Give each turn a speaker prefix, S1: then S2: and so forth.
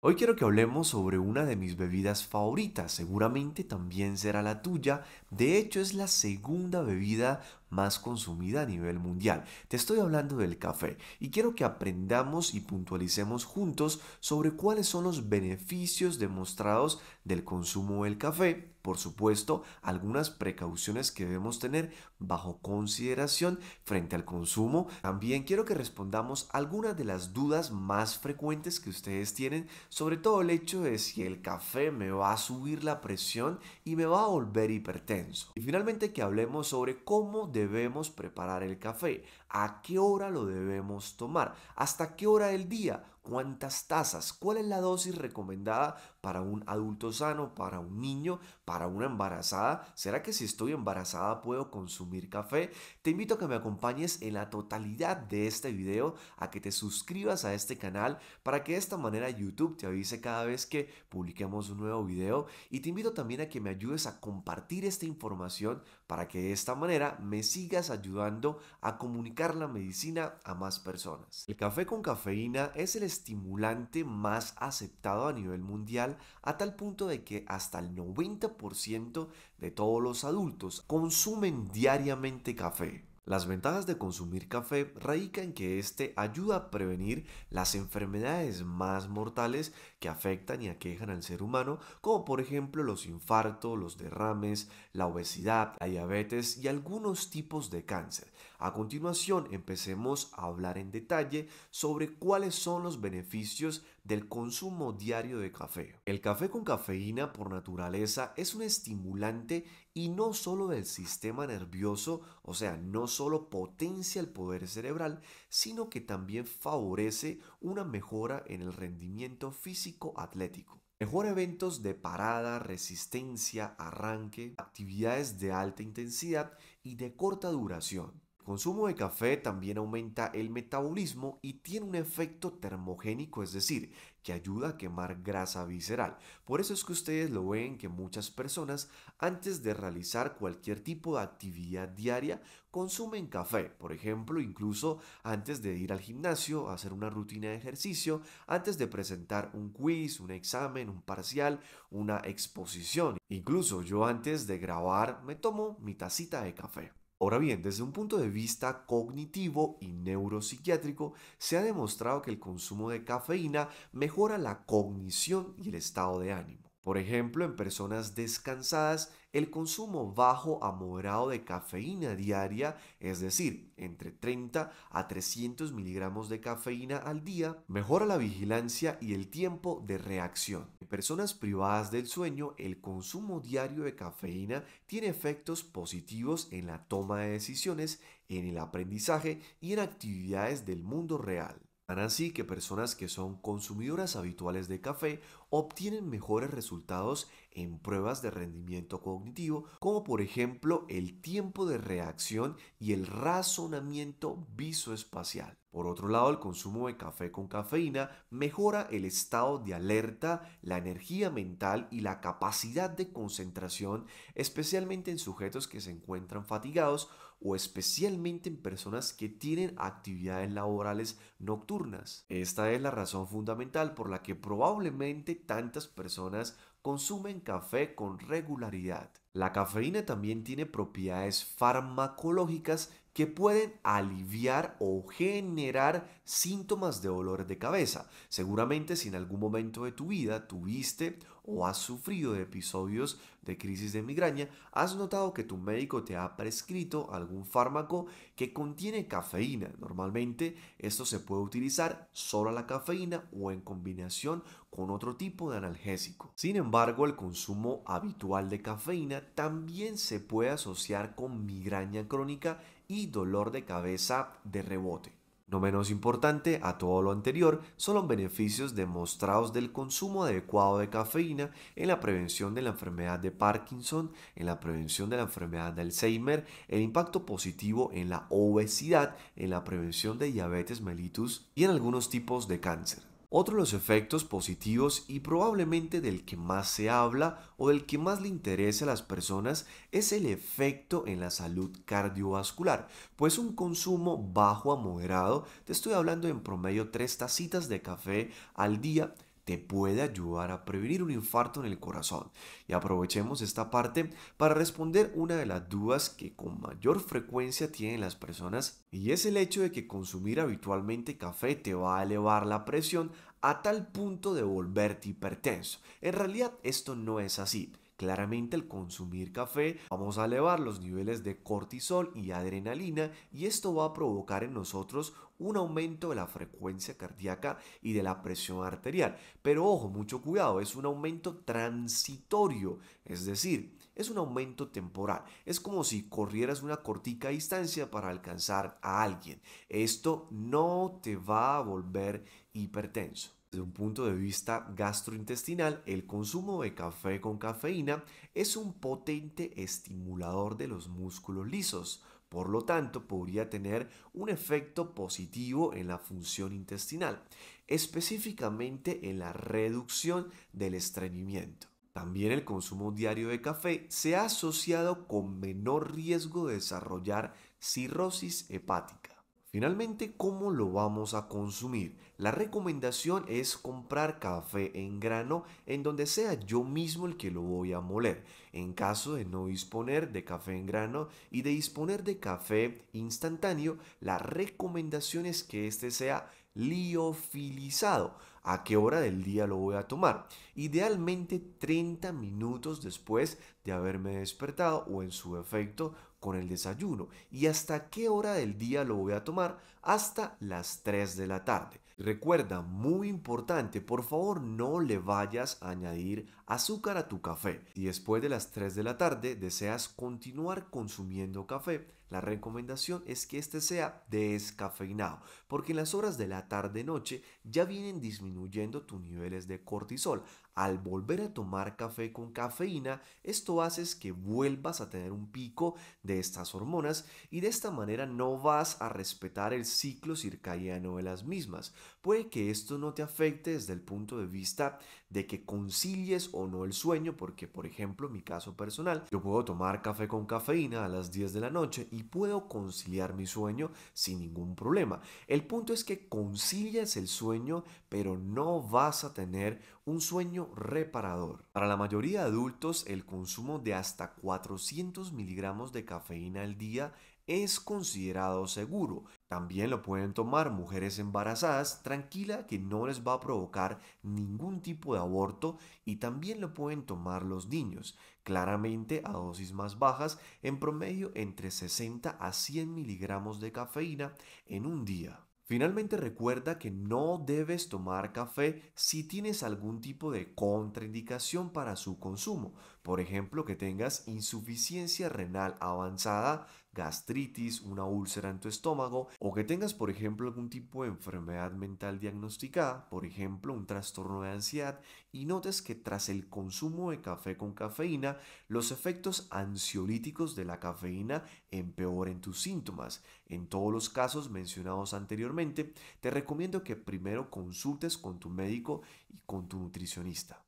S1: Hoy quiero que hablemos sobre una de mis bebidas favoritas, seguramente también será la tuya, de hecho es la segunda bebida más consumida a nivel mundial. Te estoy hablando del café y quiero que aprendamos y puntualicemos juntos sobre cuáles son los beneficios demostrados del consumo del café. Por supuesto, algunas precauciones que debemos tener bajo consideración frente al consumo. También quiero que respondamos algunas de las dudas más frecuentes que ustedes tienen, sobre todo el hecho de si el café me va a subir la presión y me va a volver hipertenso. Y finalmente que hablemos sobre cómo debemos preparar el café, a qué hora lo debemos tomar, hasta qué hora del día, cuántas tazas, cuál es la dosis recomendada para un adulto sano, para un niño, para una embarazada. ¿Será que si estoy embarazada puedo consumir café? Te invito a que me acompañes en la totalidad de este video, a que te suscribas a este canal para que de esta manera YouTube te avise cada vez que publiquemos un nuevo video y te invito también a que me ayudes a compartir esta información para que de esta manera me sigas ayudando a comunicar la medicina a más personas. El café con cafeína es el estimulante más aceptado a nivel mundial a tal punto de que hasta el 90% de todos los adultos consumen diariamente café. Las ventajas de consumir café radican en que este ayuda a prevenir las enfermedades más mortales que afectan y aquejan al ser humano, como por ejemplo los infartos, los derrames, la obesidad, la diabetes y algunos tipos de cáncer. A continuación, empecemos a hablar en detalle sobre cuáles son los beneficios del consumo diario de café. El café con cafeína por naturaleza es un estimulante y no solo del sistema nervioso, o sea, no solo potencia el poder cerebral, sino que también favorece una mejora en el rendimiento físico atlético. Mejor eventos de parada, resistencia, arranque, actividades de alta intensidad y de corta duración el consumo de café también aumenta el metabolismo y tiene un efecto termogénico, es decir, que ayuda a quemar grasa visceral. Por eso es que ustedes lo ven que muchas personas antes de realizar cualquier tipo de actividad diaria consumen café, por ejemplo, incluso antes de ir al gimnasio, hacer una rutina de ejercicio, antes de presentar un quiz, un examen, un parcial, una exposición. Incluso yo antes de grabar me tomo mi tacita de café. Ahora bien, desde un punto de vista cognitivo y neuropsiquiátrico, se ha demostrado que el consumo de cafeína mejora la cognición y el estado de ánimo. Por ejemplo, en personas descansadas, el consumo bajo a moderado de cafeína diaria, es decir, entre 30 a 300 miligramos de cafeína al día, mejora la vigilancia y el tiempo de reacción. En personas privadas del sueño, el consumo diario de cafeína tiene efectos positivos en la toma de decisiones, en el aprendizaje y en actividades del mundo real. Tan así que personas que son consumidoras habituales de café obtienen mejores resultados en pruebas de rendimiento cognitivo, como por ejemplo el tiempo de reacción y el razonamiento visoespacial. Por otro lado, el consumo de café con cafeína mejora el estado de alerta, la energía mental y la capacidad de concentración, especialmente en sujetos que se encuentran fatigados o especialmente en personas que tienen actividades laborales nocturnas. Esta es la razón fundamental por la que probablemente tantas personas consumen café con regularidad. La cafeína también tiene propiedades farmacológicas que pueden aliviar o generar síntomas de olor de cabeza. Seguramente si en algún momento de tu vida tuviste o has sufrido de episodios de crisis de migraña, has notado que tu médico te ha prescrito algún fármaco que contiene cafeína. Normalmente esto se puede utilizar solo la cafeína o en combinación con otro tipo de analgésico. Sin embargo, el consumo habitual de cafeína también se puede asociar con migraña crónica y dolor de cabeza de rebote. No menos importante a todo lo anterior son los beneficios demostrados del consumo adecuado de cafeína en la prevención de la enfermedad de Parkinson, en la prevención de la enfermedad de Alzheimer, el impacto positivo en la obesidad, en la prevención de diabetes mellitus y en algunos tipos de cáncer. Otro de los efectos positivos y probablemente del que más se habla o del que más le interesa a las personas es el efecto en la salud cardiovascular, pues un consumo bajo a moderado, te estoy hablando en promedio tres tacitas de café al día, te puede ayudar a prevenir un infarto en el corazón. Y aprovechemos esta parte para responder una de las dudas que con mayor frecuencia tienen las personas y es el hecho de que consumir habitualmente café te va a elevar la presión a tal punto de volverte hipertenso. En realidad esto no es así. Claramente al consumir café vamos a elevar los niveles de cortisol y adrenalina y esto va a provocar en nosotros un aumento de la frecuencia cardíaca y de la presión arterial. Pero ojo, mucho cuidado, es un aumento transitorio, es decir, es un aumento temporal. Es como si corrieras una cortica distancia para alcanzar a alguien. Esto no te va a volver hipertenso. Desde un punto de vista gastrointestinal, el consumo de café con cafeína es un potente estimulador de los músculos lisos, por lo tanto podría tener un efecto positivo en la función intestinal, específicamente en la reducción del estreñimiento. También el consumo diario de café se ha asociado con menor riesgo de desarrollar cirrosis hepática. Finalmente, ¿cómo lo vamos a consumir? La recomendación es comprar café en grano en donde sea yo mismo el que lo voy a moler. En caso de no disponer de café en grano y de disponer de café instantáneo, la recomendación es que este sea liofilizado. ¿A qué hora del día lo voy a tomar? Idealmente 30 minutos después de haberme despertado o en su efecto con el desayuno. ¿Y hasta qué hora del día lo voy a tomar? Hasta las 3 de la tarde. Recuerda, muy importante, por favor no le vayas a añadir azúcar a tu café. y después de las 3 de la tarde deseas continuar consumiendo café, la recomendación es que este sea descafeinado, porque en las horas de la tarde-noche ya vienen disminuyendo tus niveles de cortisol. Al volver a tomar café con cafeína, esto hace que vuelvas a tener un pico de estas hormonas y de esta manera no vas a respetar el ciclo circadiano de las mismas. Puede que esto no te afecte desde el punto de vista de que concilies o no el sueño, porque por ejemplo, mi caso personal, yo puedo tomar café con cafeína a las 10 de la noche y puedo conciliar mi sueño sin ningún problema. El punto es que concilias el sueño, pero no vas a tener un sueño reparador. Para la mayoría de adultos, el consumo de hasta 400 miligramos de cafeína al día es considerado seguro. También lo pueden tomar mujeres embarazadas, tranquila que no les va a provocar ningún tipo de aborto y también lo pueden tomar los niños, claramente a dosis más bajas, en promedio entre 60 a 100 miligramos de cafeína en un día. Finalmente recuerda que no debes tomar café si tienes algún tipo de contraindicación para su consumo, por ejemplo que tengas insuficiencia renal avanzada, gastritis, una úlcera en tu estómago o que tengas por ejemplo algún tipo de enfermedad mental diagnosticada, por ejemplo un trastorno de ansiedad y notes que tras el consumo de café con cafeína los efectos ansiolíticos de la cafeína empeoren tus síntomas. En todos los casos mencionados anteriormente, te recomiendo que primero consultes con tu médico y con tu nutricionista.